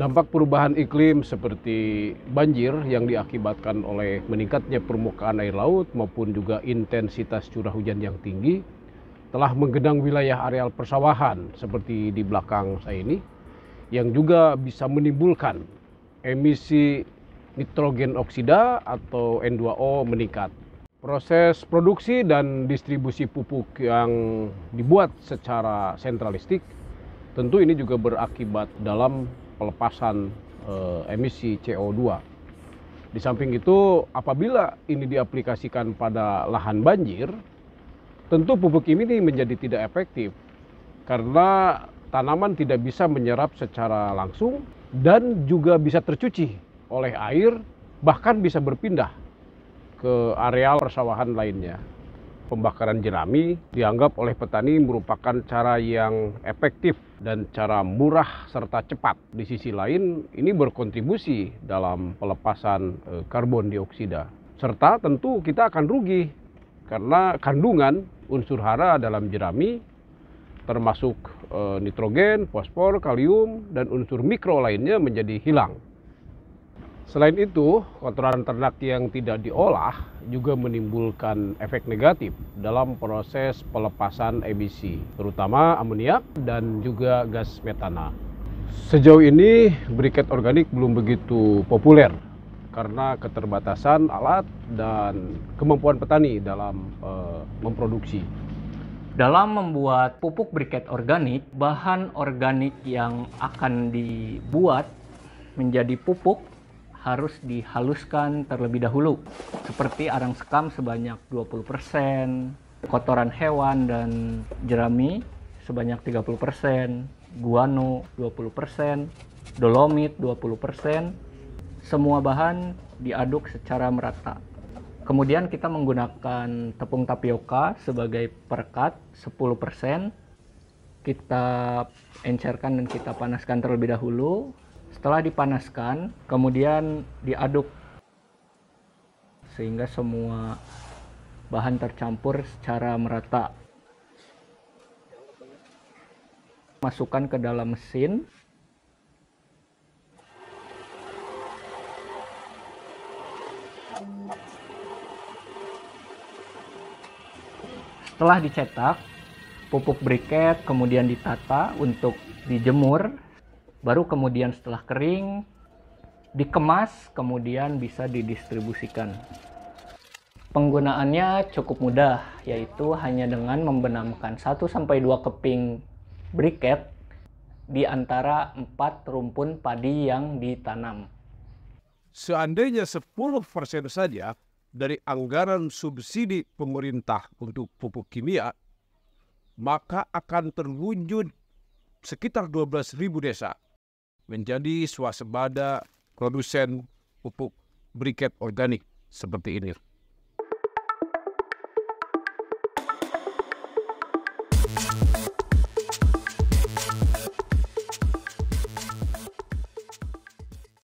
Dampak perubahan iklim seperti banjir yang diakibatkan oleh meningkatnya permukaan air laut maupun juga intensitas curah hujan yang tinggi telah menggenang wilayah areal persawahan seperti di belakang saya ini yang juga bisa menimbulkan emisi nitrogen oksida atau N2O meningkat. Proses produksi dan distribusi pupuk yang dibuat secara sentralistik tentu ini juga berakibat dalam pelepasan eh, emisi CO2. Di samping itu, apabila ini diaplikasikan pada lahan banjir, tentu pupuk ini menjadi tidak efektif karena tanaman tidak bisa menyerap secara langsung dan juga bisa tercuci oleh air, bahkan bisa berpindah ke areal persawahan lainnya pembakaran jerami dianggap oleh petani merupakan cara yang efektif dan cara murah serta cepat. Di sisi lain, ini berkontribusi dalam pelepasan e, karbon dioksida. Serta tentu kita akan rugi karena kandungan unsur hara dalam jerami termasuk e, nitrogen, fosfor, kalium, dan unsur mikro lainnya menjadi hilang. Selain itu, kotoran ternak yang tidak diolah juga menimbulkan efek negatif dalam proses pelepasan emisi, terutama amoniak dan juga gas metana. Sejauh ini, briket organik belum begitu populer karena keterbatasan alat dan kemampuan petani dalam uh, memproduksi. Dalam membuat pupuk briket organik, bahan organik yang akan dibuat menjadi pupuk harus dihaluskan terlebih dahulu seperti arang sekam sebanyak 20%, kotoran hewan dan jerami sebanyak 30%, guano 20%, dolomit 20%. Semua bahan diaduk secara merata. Kemudian kita menggunakan tepung tapioka sebagai perekat 10%. Kita encerkan dan kita panaskan terlebih dahulu setelah dipanaskan, kemudian diaduk sehingga semua bahan tercampur secara merata. Masukkan ke dalam mesin. Setelah dicetak, pupuk briket kemudian ditata untuk dijemur baru kemudian setelah kering dikemas kemudian bisa didistribusikan. Penggunaannya cukup mudah yaitu hanya dengan membenamkan 1 sampai 2 keping briket di antara 4 rumpun padi yang ditanam. Seandainya 10% saja dari anggaran subsidi pemerintah untuk pupuk kimia, maka akan terwujud sekitar 12.000 desa menjadi swasembada produsen pupuk briket organik seperti ini.